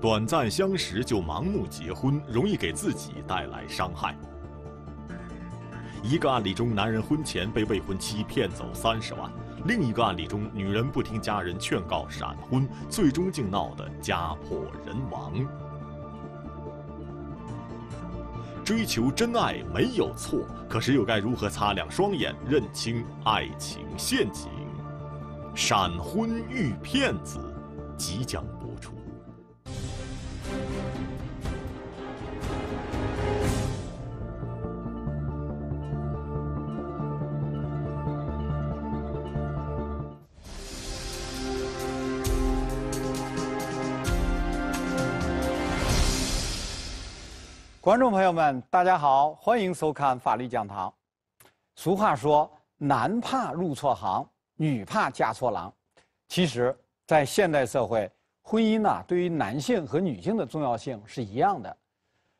短暂相识就盲目结婚，容易给自己带来伤害。一个案例中，男人婚前被未婚妻骗走三十万；另一个案例中，女人不听家人劝告闪婚，最终竟闹得家破人亡。追求真爱没有错，可是又该如何擦亮双眼，认清爱情陷阱？闪婚遇骗子，即将。观众朋友们，大家好，欢迎收看《法律讲堂》。俗话说“男怕入错行，女怕嫁错郎”，其实，在现代社会，婚姻呢，对于男性和女性的重要性是一样的。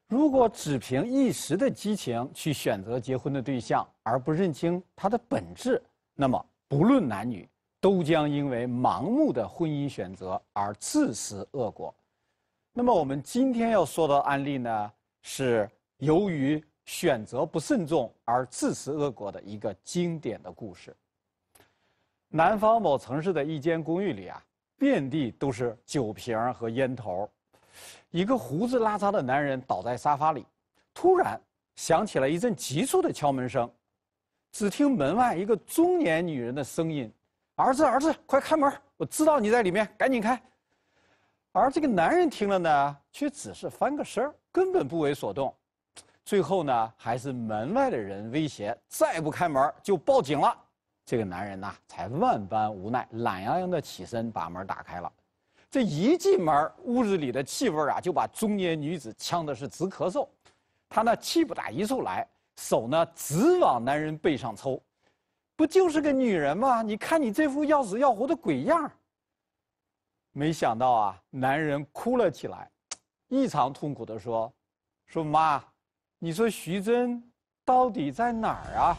如果只凭一时的激情去选择结婚的对象，而不认清它的本质，那么不论男女，都将因为盲目的婚姻选择而自食恶果。那么，我们今天要说的案例呢？是由于选择不慎重而自食恶果的一个经典的故事。南方某城市的一间公寓里啊，遍地都是酒瓶和烟头，一个胡子拉碴的男人倒在沙发里。突然响起了一阵急促的敲门声，只听门外一个中年女人的声音：“儿子，儿子，快开门！我知道你在里面，赶紧开。”而这个男人听了呢，却只是翻个身儿，根本不为所动。最后呢，还是门外的人威胁：“再不开门就报警了。”这个男人呐，才万般无奈，懒洋洋的起身把门打开了。这一进门，屋子里的气味啊，就把中年女子呛的是直咳嗽。她呢，气不打一处来，手呢直往男人背上抽。不就是个女人吗？你看你这副要死要活的鬼样儿。没想到啊，男人哭了起来，异常痛苦地说：“说妈，你说徐峥到底在哪儿啊？”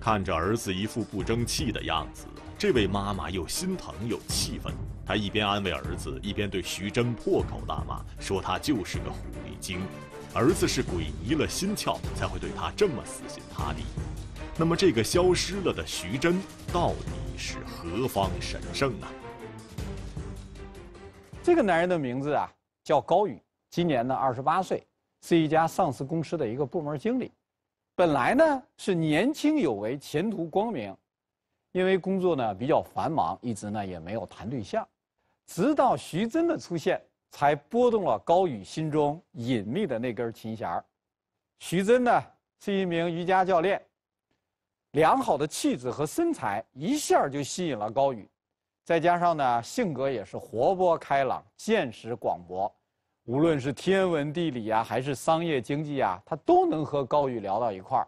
看着儿子一副不争气的样子，这位妈妈又心疼又气愤。她一边安慰儿子，一边对徐峥破口大骂，说他就是个狐狸精，儿子是鬼迷了心窍才会对他这么死心塌地。那么，这个消失了的徐峥到底是何方神圣呢？这个男人的名字啊，叫高宇，今年呢二十八岁，是一家上市公司的一个部门经理。本来呢是年轻有为，前途光明，因为工作呢比较繁忙，一直呢也没有谈对象。直到徐真的出现，才拨动了高宇心中隐秘的那根琴弦儿。徐真呢是一名瑜伽教练，良好的气质和身材一下就吸引了高宇。再加上呢，性格也是活泼开朗、见识广博，无论是天文地理啊，还是商业经济啊，他都能和高宇聊到一块儿。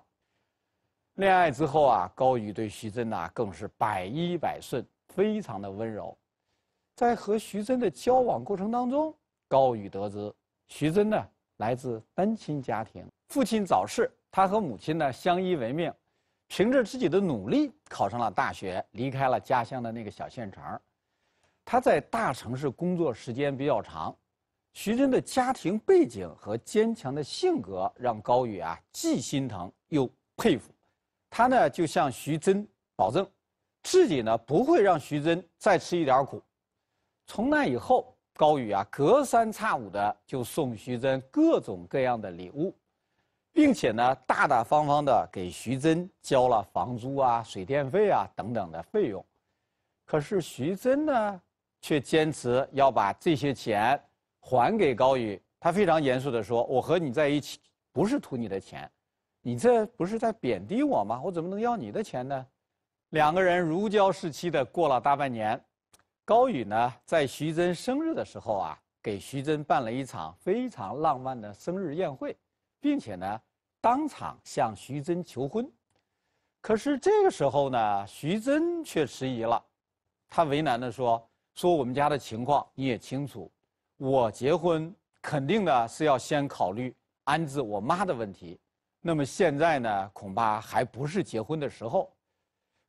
恋爱之后啊，高宇对徐峥呢更是百依百顺，非常的温柔。在和徐峥的交往过程当中，高宇得知徐峥呢来自单亲家庭，父亲早逝，他和母亲呢相依为命。凭着自己的努力考上了大学，离开了家乡的那个小县城。他在大城市工作时间比较长。徐真的家庭背景和坚强的性格让高宇啊既心疼又佩服。他呢就向徐真保证，自己呢不会让徐真再吃一点苦。从那以后，高宇啊隔三差五的就送徐真各种各样的礼物。并且呢，大大方方的给徐峥交了房租啊、水电费啊等等的费用，可是徐峥呢，却坚持要把这些钱还给高宇。他非常严肃地说：“我和你在一起不是图你的钱，你这不是在贬低我吗？我怎么能要你的钱呢？”两个人如胶似漆地过了大半年。高宇呢，在徐峥生日的时候啊，给徐峥办了一场非常浪漫的生日宴会，并且呢。当场向徐峥求婚，可是这个时候呢，徐峥却迟疑了，他为难地说：“说我们家的情况你也清楚，我结婚肯定呢是要先考虑安置我妈的问题，那么现在呢，恐怕还不是结婚的时候。”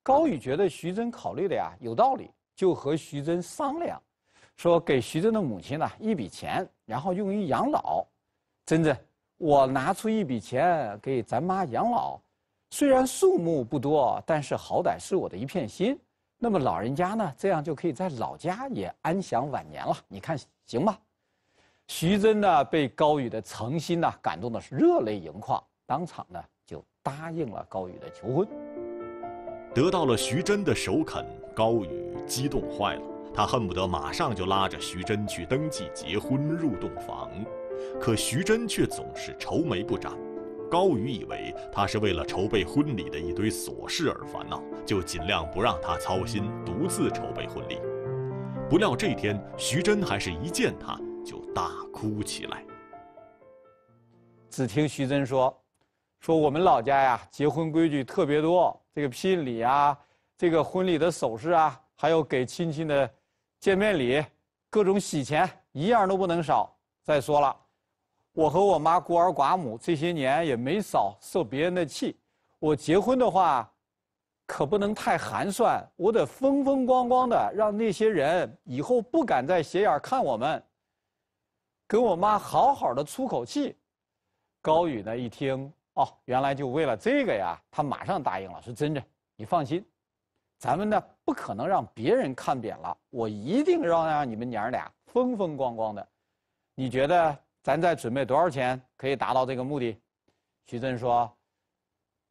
高宇觉得徐峥考虑的呀有道理，就和徐峥商量，说给徐峥的母亲呢一笔钱，然后用于养老，真真。我拿出一笔钱给咱妈养老，虽然数目不多，但是好歹是我的一片心。那么老人家呢，这样就可以在老家也安享晚年了。你看行吗？徐真呢，被高宇的诚心呢感动的是热泪盈眶，当场呢就答应了高宇的求婚。得到了徐真的首肯，高宇激动坏了，他恨不得马上就拉着徐真去登记结婚，入洞房。可徐真却总是愁眉不展，高宇以为他是为了筹备婚礼的一堆琐事而烦恼，就尽量不让他操心，独自筹备婚礼。不料这天，徐真还是一见他就大哭起来。只听徐真说：“说我们老家呀，结婚规矩特别多，这个聘礼啊，这个婚礼的首饰啊，还有给亲戚的见面礼，各种喜钱一样都不能少。再说了。”我和我妈孤儿寡母，这些年也没少受别人的气。我结婚的话，可不能太寒酸，我得风风光光的，让那些人以后不敢再斜眼看我们。跟我妈好好的出口气。高宇呢一听，哦，原来就为了这个呀！他马上答应了，说：“真真，你放心，咱们呢不可能让别人看扁了，我一定让让你们娘儿俩风风光光的。你觉得？”咱再准备多少钱可以达到这个目的？徐峥说：“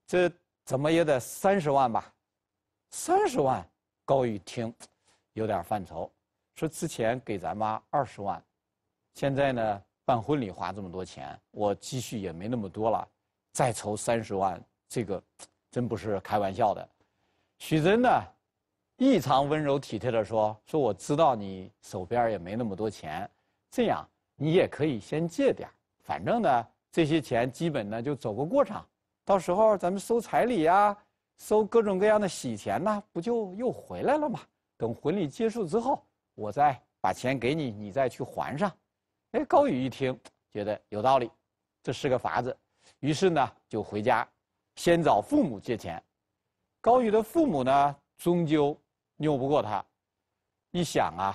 这怎么也得三十万吧。”三十万，高玉听有点犯愁，说：“之前给咱妈二十万，现在呢办婚礼花这么多钱，我积蓄也没那么多了，再筹三十万，这个真不是开玩笑的。”许真呢，异常温柔体贴地说：“说我知道你手边也没那么多钱，这样。”你也可以先借点反正呢，这些钱基本呢就走个过场，到时候咱们收彩礼呀，收各种各样的喜钱呐，不就又回来了吗？等婚礼结束之后，我再把钱给你，你再去还上。哎，高宇一听觉得有道理，这是个法子，于是呢就回家，先找父母借钱。高宇的父母呢，终究拗不过他，一想啊，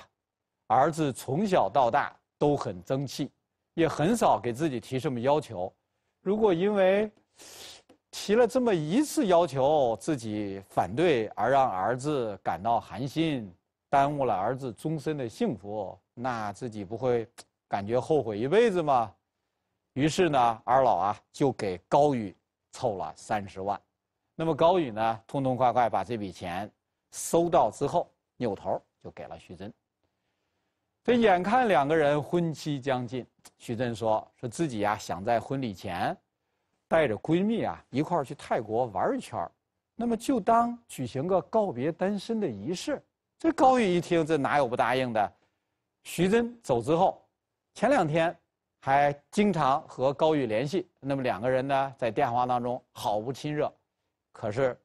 儿子从小到大。都很争气，也很少给自己提什么要求。如果因为提了这么一次要求，自己反对而让儿子感到寒心，耽误了儿子终身的幸福，那自己不会感觉后悔一辈子吗？于是呢，二老啊就给高宇凑了三十万。那么高宇呢，痛痛快快把这笔钱收到之后，扭头就给了徐峥。这眼看两个人婚期将近，徐峥说说自己呀想在婚礼前，带着闺蜜啊一块儿去泰国玩一圈那么就当举行个告别单身的仪式。这高宇一听，这哪有不答应的？徐峥走之后，前两天还经常和高宇联系，那么两个人呢在电话当中好不亲热，可是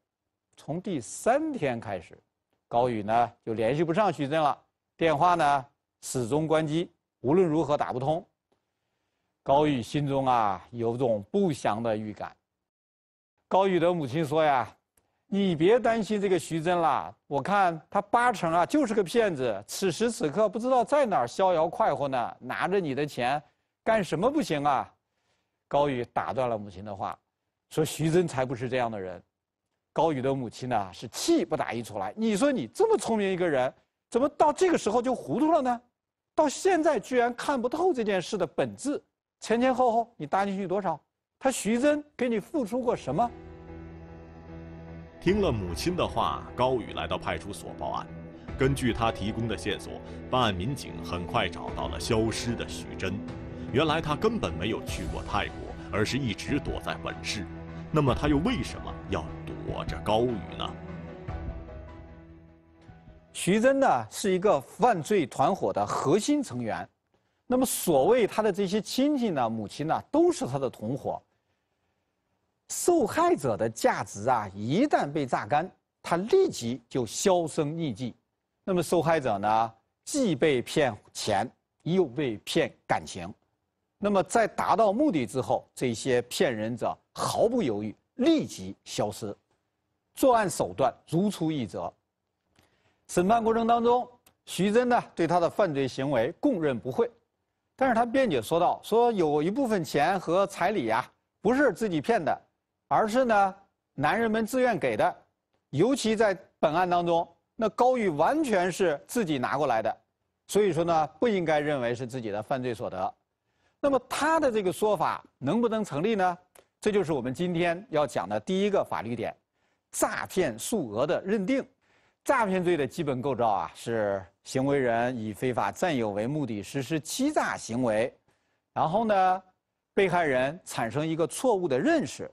从第三天开始，高宇呢就联系不上徐峥了，电话呢。始终关机，无论如何打不通。高宇心中啊有种不祥的预感。高宇的母亲说呀：“你别担心这个徐峥了，我看他八成啊就是个骗子。此时此刻不知道在哪儿逍遥快活呢，拿着你的钱，干什么不行啊？”高宇打断了母亲的话，说：“徐峥才不是这样的人。”高宇的母亲呢是气不打一处来，你说你这么聪明一个人。怎么到这个时候就糊涂了呢？到现在居然看不透这件事的本质，前前后后你搭进去多少？他徐峥给你付出过什么？听了母亲的话，高宇来到派出所报案。根据他提供的线索，办案民警很快找到了消失的徐峥。原来他根本没有去过泰国，而是一直躲在本市。那么他又为什么要躲着高宇呢？徐峥呢是一个犯罪团伙的核心成员，那么所谓他的这些亲戚呢、母亲呢，都是他的同伙。受害者的价值啊，一旦被榨干，他立即就销声匿迹。那么受害者呢，既被骗钱又被骗感情，那么在达到目的之后，这些骗人者毫不犹豫立即消失，作案手段如出一辙。审判过程当中，徐峥呢对他的犯罪行为供认不讳，但是他辩解说道：“说有一部分钱和彩礼呀不是自己骗的，而是呢男人们自愿给的，尤其在本案当中，那高玉完全是自己拿过来的，所以说呢不应该认为是自己的犯罪所得。那么他的这个说法能不能成立呢？这就是我们今天要讲的第一个法律点，诈骗数额的认定。”诈骗罪的基本构造啊，是行为人以非法占有为目的实施欺诈行为，然后呢，被害人产生一个错误的认识，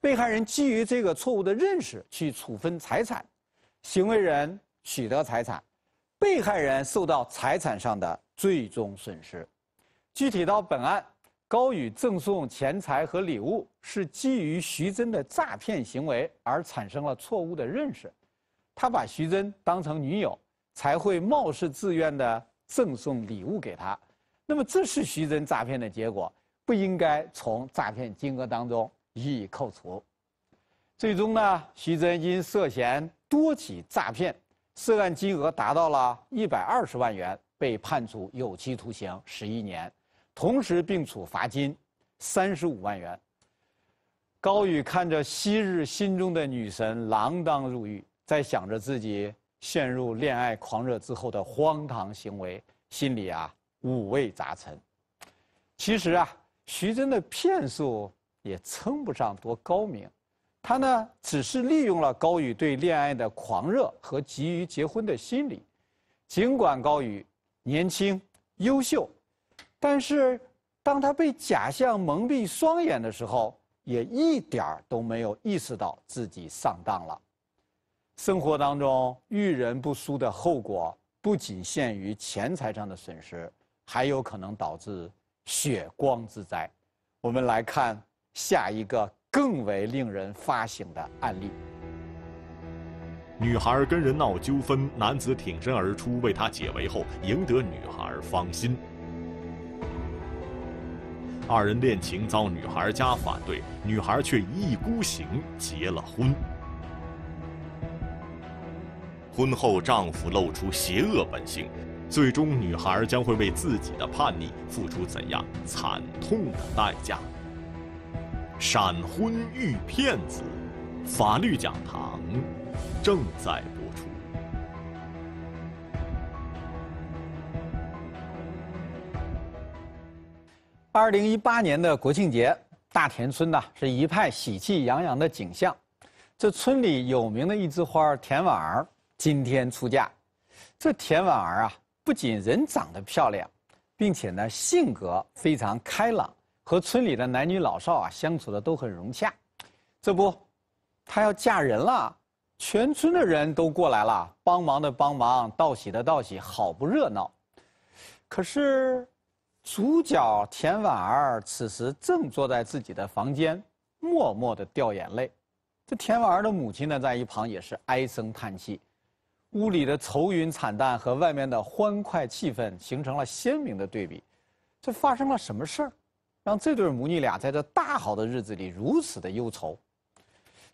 被害人基于这个错误的认识去处分财产，行为人取得财产，被害人受到财产上的最终损失。具体到本案，高宇赠送钱财和礼物是基于徐真的诈骗行为而产生了错误的认识。他把徐峥当成女友，才会冒失自愿的赠送礼物给他。那么这是徐峥诈骗的结果，不应该从诈骗金额当中予以扣除。最终呢，徐峥因涉嫌多起诈骗，涉案金额达到了一百二十万元，被判处有期徒刑十一年，同时并处罚金三十五万元。高宇看着昔日心中的女神锒铛入狱。在想着自己陷入恋爱狂热之后的荒唐行为，心里啊五味杂陈。其实啊，徐峥的骗术也称不上多高明，他呢只是利用了高宇对恋爱的狂热和急于结婚的心理。尽管高宇年轻优秀，但是当他被假象蒙蔽双眼的时候，也一点儿都没有意识到自己上当了。生活当中遇人不淑的后果不仅限于钱财上的损失，还有可能导致血光之灾。我们来看下一个更为令人发醒的案例：女孩跟人闹纠纷，男子挺身而出为她解围后，赢得女孩芳心。二人恋情遭女孩家反对，女孩却一意孤行结了婚。婚后丈夫露出邪恶本性，最终女孩将会为自己的叛逆付出怎样惨痛的代价？闪婚遇骗子，法律讲堂正在播出。二零一八年的国庆节，大田村呐是一派喜气洋洋的景象，这村里有名的一枝花田婉儿。今天出嫁，这田婉儿啊，不仅人长得漂亮，并且呢性格非常开朗，和村里的男女老少啊相处的都很融洽。这不，她要嫁人了，全村的人都过来了，帮忙的帮忙，道喜的道喜，好不热闹。可是，主角田婉儿此时正坐在自己的房间，默默的掉眼泪。这田婉儿的母亲呢，在一旁也是唉声叹气。屋里的愁云惨淡和外面的欢快气氛形成了鲜明的对比，这发生了什么事儿，让这对母女俩在这大好的日子里如此的忧愁？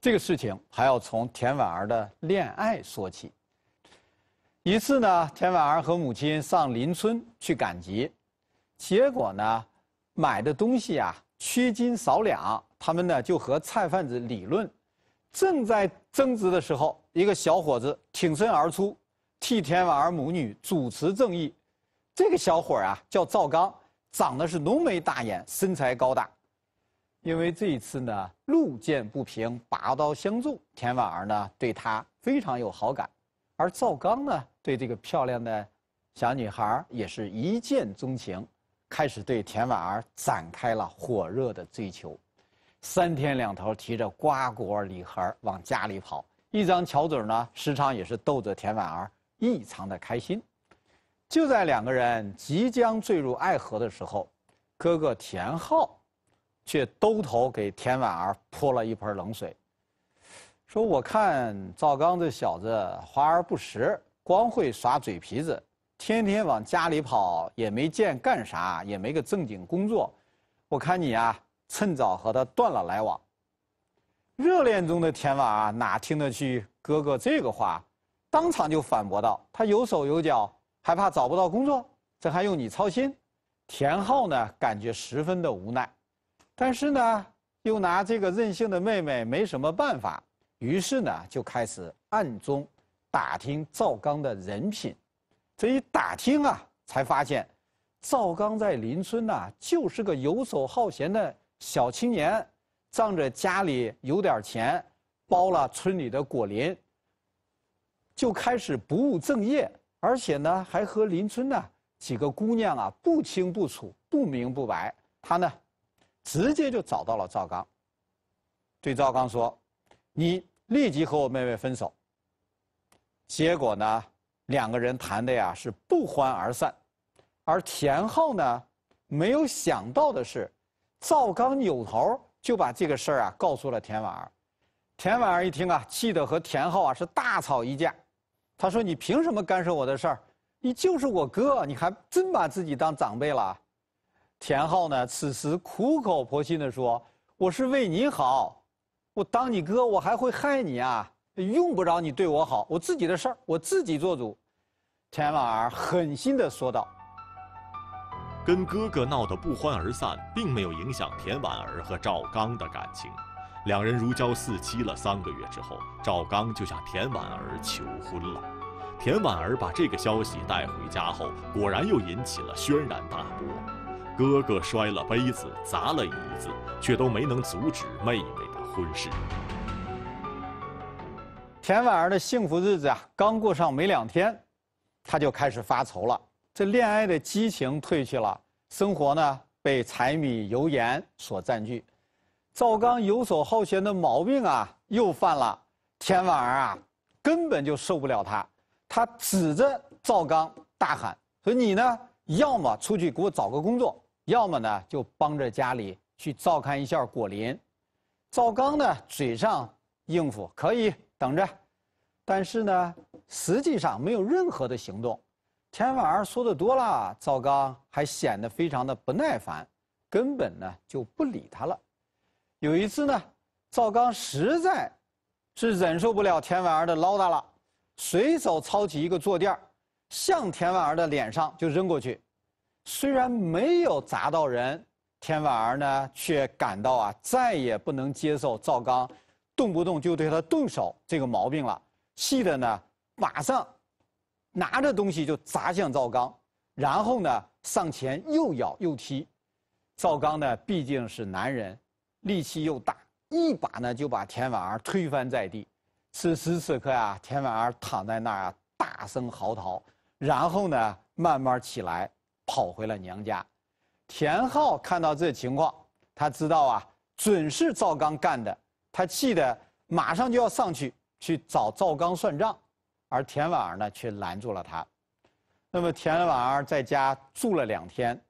这个事情还要从田婉儿的恋爱说起。一次呢，田婉儿和母亲上邻村去赶集，结果呢，买的东西啊缺斤少两，他们呢就和菜贩子理论，正在争执的时候。一个小伙子挺身而出，替田婉儿母女主持正义。这个小伙儿啊，叫赵刚，长得是浓眉大眼，身材高大。因为这一次呢，路见不平，拔刀相助，田婉儿呢对他非常有好感，而赵刚呢对这个漂亮的小女孩也是一见钟情，开始对田婉儿展开了火热的追求，三天两头提着瓜果礼盒往家里跑。一张巧嘴呢，时常也是逗着田婉儿异常的开心。就在两个人即将坠入爱河的时候，哥哥田浩却兜头给田婉儿泼了一盆冷水，说：“我看赵刚这小子华而不实，光会耍嘴皮子，天天往家里跑，也没见干啥，也没个正经工作。我看你啊，趁早和他断了来往。”热恋中的田娃啊，哪听得去哥哥这个话，当场就反驳道：“他有手有脚，还怕找不到工作？这还用你操心？”田浩呢，感觉十分的无奈，但是呢，又拿这个任性的妹妹没什么办法，于是呢，就开始暗中打听赵刚的人品。这一打听啊，才发现赵刚在邻村呐，就是个游手好闲的小青年。仗着家里有点钱，包了村里的果林。就开始不务正业，而且呢还和邻村的几个姑娘啊不清不楚、不明不白。他呢，直接就找到了赵刚。对赵刚说：“你立即和我妹妹分手。”结果呢，两个人谈的呀是不欢而散。而田浩呢，没有想到的是，赵刚扭头。就把这个事儿啊告诉了田婉儿，田婉儿一听啊，气得和田浩啊是大吵一架。他说：“你凭什么干涉我的事儿？你就是我哥，你还真把自己当长辈了？”田浩呢，此时苦口婆心的说：“我是为你好，我当你哥，我还会害你啊？用不着你对我好，我自己的事儿，我自己做主。”田婉儿狠心的说道。跟哥哥闹得不欢而散，并没有影响田婉儿和赵刚的感情，两人如胶似漆了三个月之后，赵刚就向田婉儿求婚了。田婉儿把这个消息带回家后，果然又引起了轩然大波，哥哥摔了杯子，砸了椅子，却都没能阻止妹妹的婚事。田婉儿的幸福日子啊，刚过上没两天，她就开始发愁了。这恋爱的激情褪去了，生活呢被柴米油盐所占据。赵刚游手好闲的毛病啊又犯了，田婉儿啊根本就受不了他。他指着赵刚大喊：“说你呢，要么出去给我找个工作，要么呢就帮着家里去照看一下果林。”赵刚呢嘴上应付可以等着，但是呢实际上没有任何的行动。田婉儿说的多了，赵刚还显得非常的不耐烦，根本呢就不理他了。有一次呢，赵刚实在是忍受不了田婉儿的唠叨了，随手抄起一个坐垫向田婉儿的脸上就扔过去。虽然没有砸到人，田婉儿呢却感到啊再也不能接受赵刚动不动就对他动手这个毛病了，气的呢马上。拿着东西就砸向赵刚，然后呢上前又咬又踢，赵刚呢毕竟是男人，力气又大，一把呢就把田婉儿推翻在地。此时此刻啊，田婉儿躺在那儿啊，大声嚎啕，然后呢慢慢起来，跑回了娘家。田浩看到这情况，他知道啊，准是赵刚干的，他气得马上就要上去去找赵刚算账。而田婉儿呢，却拦住了他。那么田婉儿在家住了两天，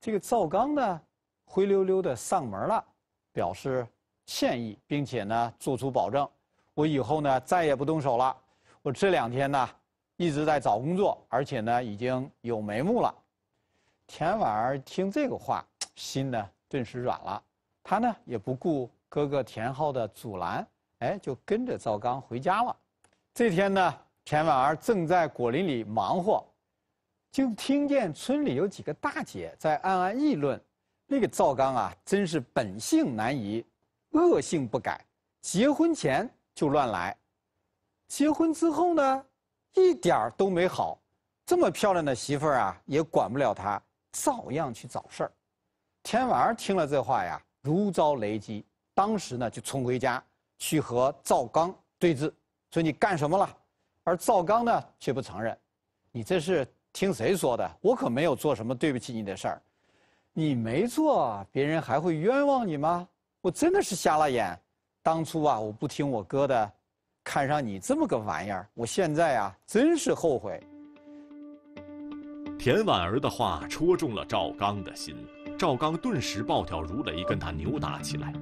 这个赵刚呢，灰溜溜的上门了，表示歉意，并且呢，做出保证：我以后呢，再也不动手了。我这两天呢，一直在找工作，而且呢，已经有眉目了。田婉儿听这个话，心呢，顿时软了。她呢，也不顾哥哥田浩的阻拦，哎，就跟着赵刚回家了。这天呢，田婉儿正在果林里忙活，就听见村里有几个大姐在暗暗议论：“那个赵刚啊，真是本性难移，恶性不改。结婚前就乱来，结婚之后呢，一点儿都没好。这么漂亮的媳妇儿啊，也管不了他，照样去找事儿。”田婉儿听了这话呀，如遭雷击，当时呢就冲回家去和赵刚对峙。说你干什么了？而赵刚呢却不承认，你这是听谁说的？我可没有做什么对不起你的事儿，你没做，别人还会冤枉你吗？我真的是瞎了眼，当初啊我不听我哥的，看上你这么个玩意儿，我现在啊真是后悔。田婉儿的话戳中了赵刚的心，赵刚顿时暴跳如雷，跟他扭打起来。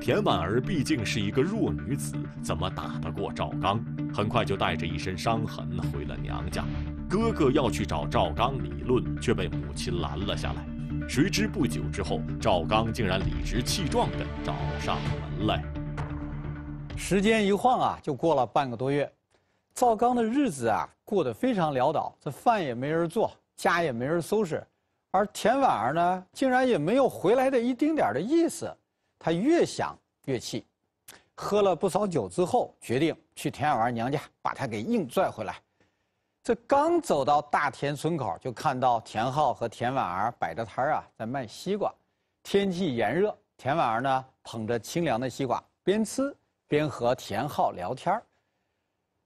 田婉儿毕竟是一个弱女子，怎么打得过赵刚？很快就带着一身伤痕回了娘家。哥哥要去找赵刚理论，却被母亲拦了下来。谁知不久之后，赵刚竟然理直气壮地找上门来。时间一晃啊，就过了半个多月。赵刚的日子啊过得非常潦倒，这饭也没人做，家也没人收拾，而田婉儿呢，竟然也没有回来的一丁点儿的意思。他越想越气，喝了不少酒之后，决定去田婉儿娘家把她给硬拽回来。这刚走到大田村口，就看到田浩和田婉儿摆着摊儿啊，在卖西瓜。天气炎热，田婉儿呢捧着清凉的西瓜，边吃边和田浩聊天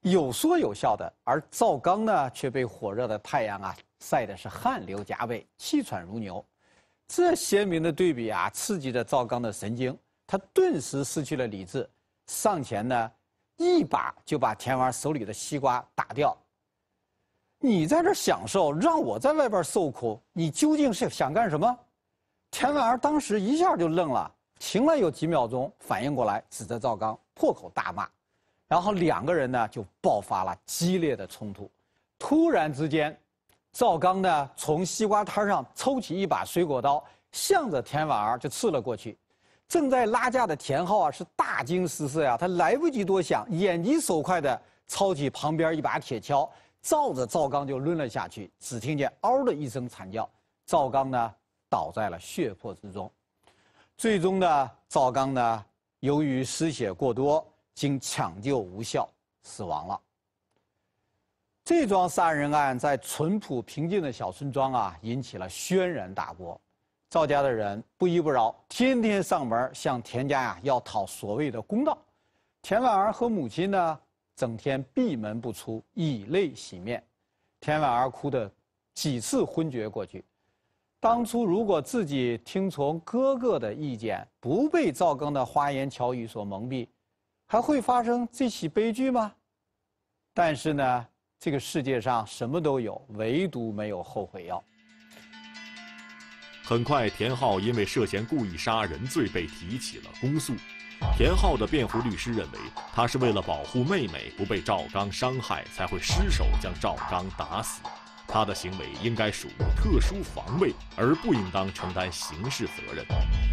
有说有笑的。而赵刚呢，却被火热的太阳啊晒得是汗流浃背，气喘如牛。这鲜明的对比啊，刺激着赵刚的神经，他顿时失去了理智，上前呢，一把就把田娃手里的西瓜打掉。你在这享受，让我在外边受苦，你究竟是想干什么？田娃当时一下就愣了，停了有几秒钟，反应过来，指着赵刚，破口大骂，然后两个人呢就爆发了激烈的冲突，突然之间。赵刚呢，从西瓜摊上抽起一把水果刀，向着田婉儿就刺了过去。正在拉架的田浩啊，是大惊失色呀，他来不及多想，眼疾手快地抄起旁边一把铁锹，照着赵刚就抡了下去。只听见“嗷”的一声惨叫，赵刚呢倒在了血泊之中。最终呢，赵刚呢由于失血过多，经抢救无效死亡了。这桩杀人案在淳朴平静的小村庄啊，引起了轩然大波。赵家的人不依不饶，天天上门向田家呀要讨所谓的公道。田婉儿和母亲呢，整天闭门不出，以泪洗面。田婉儿哭得几次昏厥过去。当初如果自己听从哥哥的意见，不被赵庚的花言巧语所蒙蔽，还会发生这起悲剧吗？但是呢。这个世界上什么都有，唯独没有后悔药。很快，田浩因为涉嫌故意杀人罪被提起了公诉。田浩的辩护律师认为，他是为了保护妹妹不被赵刚伤害，才会失手将赵刚打死，他的行为应该属于特殊防卫，而不应当承担刑事责任。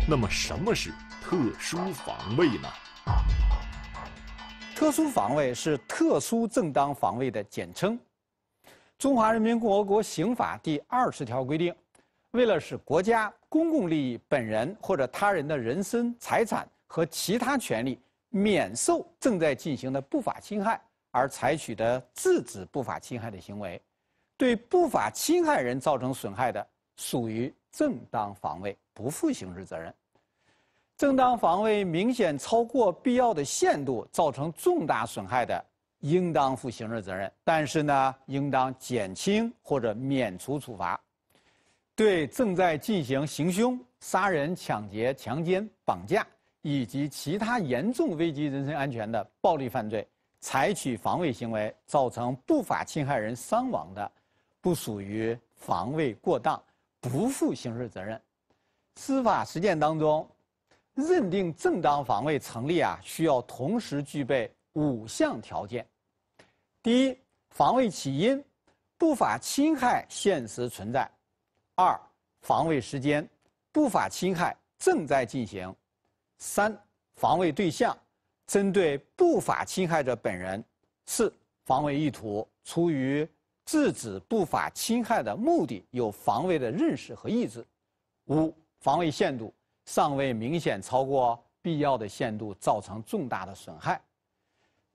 那么，什么是特殊防卫呢？特殊防卫是。特殊正当防卫的简称，《中华人民共和国刑法》第二十条规定，为了使国家、公共利益、本人或者他人的人身、财产和其他权利免受正在进行的不法侵害，而采取的制止不法侵害的行为，对不法侵害人造成损害的，属于正当防卫，不负刑事责任。正当防卫明显超过必要的限度，造成重大损害的，应当负刑事责任，但是呢，应当减轻或者免除处罚。对正在进行行凶、杀人、抢劫、强奸、绑架以及其他严重危及人身安全的暴力犯罪，采取防卫行为造成不法侵害人伤亡的，不属于防卫过当，不负刑事责任。司法实践当中，认定正当防卫成立啊，需要同时具备。五项条件：第一，防卫起因，不法侵害现实存在；二，防卫时间，不法侵害正在进行；三，防卫对象，针对不法侵害者本人；四，防卫意图，出于制止不法侵害的目的，有防卫的认识和意志；五，防卫限度，尚未明显超过必要的限度，造成重大的损害。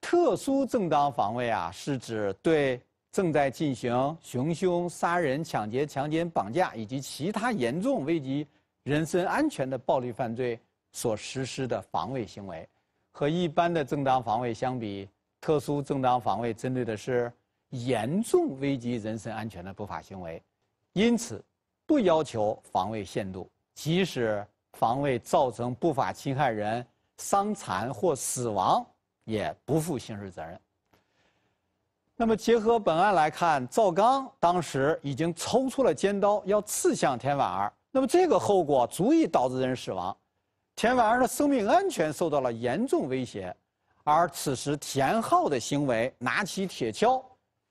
特殊正当防卫啊，是指对正在进行行凶杀人、抢劫、强奸、绑架以及其他严重危及人身安全的暴力犯罪所实施的防卫行为。和一般的正当防卫相比，特殊正当防卫针对的是严重危及人身安全的不法行为，因此不要求防卫限度。即使防卫造成不法侵害人伤残或死亡。也不负刑事责任。那么结合本案来看，赵刚当时已经抽出了尖刀要刺向田婉儿，那么这个后果足以导致人死亡，田婉儿的生命安全受到了严重威胁。而此时田浩的行为拿起铁锹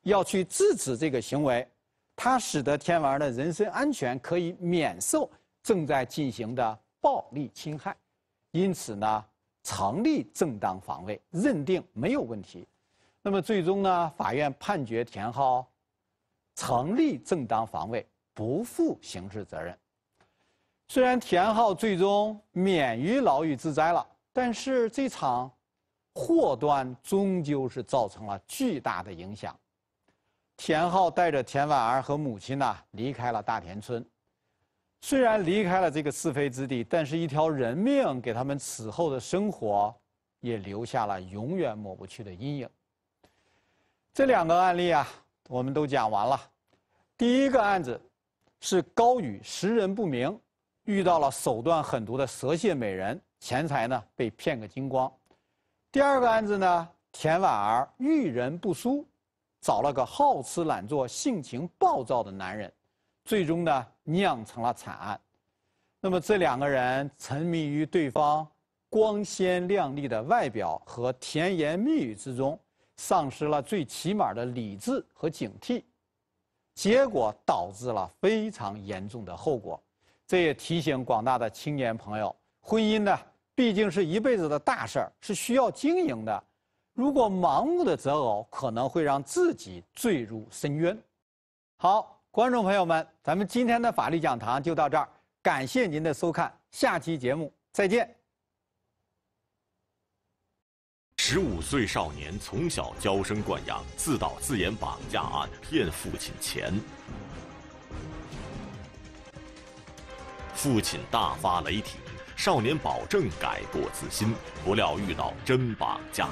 要去制止这个行为，他使得田婉儿的人身安全可以免受正在进行的暴力侵害，因此呢。成立正当防卫，认定没有问题。那么最终呢？法院判决田浩成立正当防卫，不负刑事责任。虽然田浩最终免于牢狱之灾了，但是这场祸端终究是造成了巨大的影响。田浩带着田婉儿和母亲呢，离开了大田村。虽然离开了这个是非之地，但是一条人命给他们此后的生活也留下了永远抹不去的阴影。这两个案例啊，我们都讲完了。第一个案子是高宇识人不明，遇到了手段狠毒的蛇蝎美人，钱财呢被骗个精光。第二个案子呢，田婉儿遇人不淑，找了个好吃懒做、性情暴躁的男人。最终呢，酿成了惨案。那么这两个人沉迷于对方光鲜亮丽的外表和甜言蜜语之中，丧失了最起码的理智和警惕，结果导致了非常严重的后果。这也提醒广大的青年朋友，婚姻呢，毕竟是一辈子的大事儿，是需要经营的。如果盲目的择偶，可能会让自己坠入深渊。好。观众朋友们，咱们今天的法律讲堂就到这儿，感谢您的收看，下期节目再见。十五岁少年从小娇生惯养，自导自演绑架案骗父亲钱，父亲大发雷霆，少年保证改过自新，不料遇到真绑架。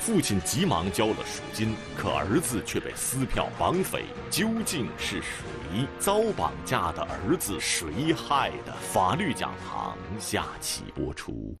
父亲急忙交了赎金，可儿子却被撕票。绑匪究竟是谁？遭绑架的儿子谁害的？法律讲堂下期播出。